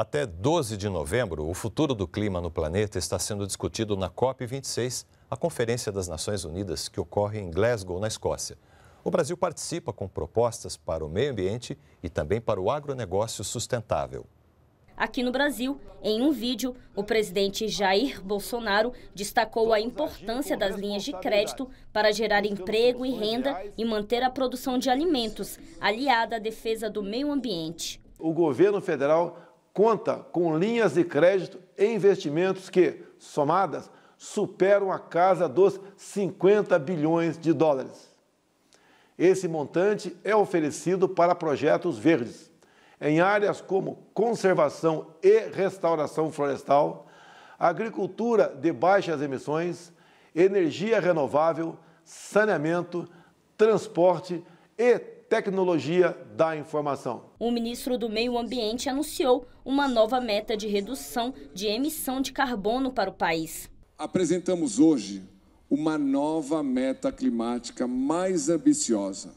Até 12 de novembro, o futuro do clima no planeta está sendo discutido na COP26, a Conferência das Nações Unidas que ocorre em Glasgow, na Escócia. O Brasil participa com propostas para o meio ambiente e também para o agronegócio sustentável. Aqui no Brasil, em um vídeo, o presidente Jair Bolsonaro destacou a importância das linhas de crédito para gerar emprego e renda e manter a produção de alimentos, aliada à defesa do meio ambiente. O governo federal conta com linhas de crédito e investimentos que, somadas, superam a casa dos 50 bilhões de dólares. Esse montante é oferecido para projetos verdes, em áreas como conservação e restauração florestal, agricultura de baixas emissões, energia renovável, saneamento, transporte e tecnologia da informação. O ministro do Meio Ambiente anunciou uma nova meta de redução de emissão de carbono para o país. Apresentamos hoje uma nova meta climática mais ambiciosa,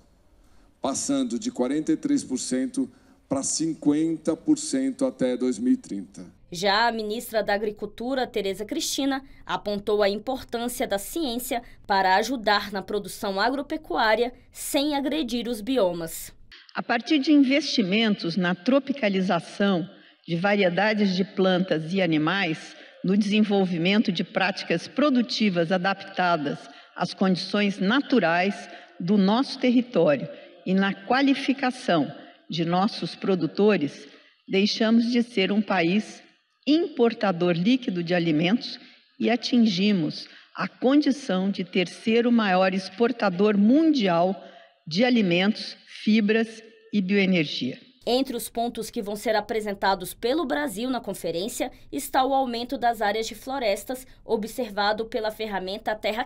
passando de 43% para 50% até 2030. Já a ministra da Agricultura, Tereza Cristina, apontou a importância da ciência para ajudar na produção agropecuária sem agredir os biomas. A partir de investimentos na tropicalização de variedades de plantas e animais, no desenvolvimento de práticas produtivas adaptadas às condições naturais do nosso território e na qualificação de nossos produtores, deixamos de ser um país importador líquido de alimentos e atingimos a condição de terceiro maior exportador mundial de alimentos, fibras e bioenergia. Entre os pontos que vão ser apresentados pelo Brasil na conferência está o aumento das áreas de florestas, observado pela ferramenta Terra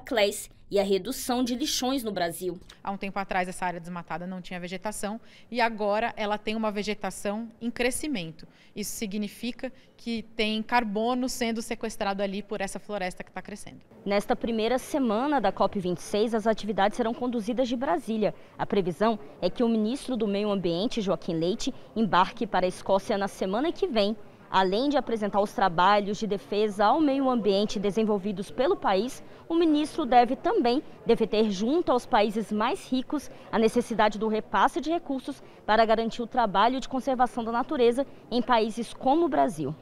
e a redução de lixões no Brasil. Há um tempo atrás, essa área desmatada não tinha vegetação e agora ela tem uma vegetação em crescimento. Isso significa que tem carbono sendo sequestrado ali por essa floresta que está crescendo. Nesta primeira semana da COP26, as atividades serão conduzidas de Brasília. A previsão é que o ministro do Meio Ambiente, Joaquim Leite, embarque para a Escócia na semana que vem Além de apresentar os trabalhos de defesa ao meio ambiente desenvolvidos pelo país, o ministro deve também defender junto aos países mais ricos a necessidade do repasse de recursos para garantir o trabalho de conservação da natureza em países como o Brasil.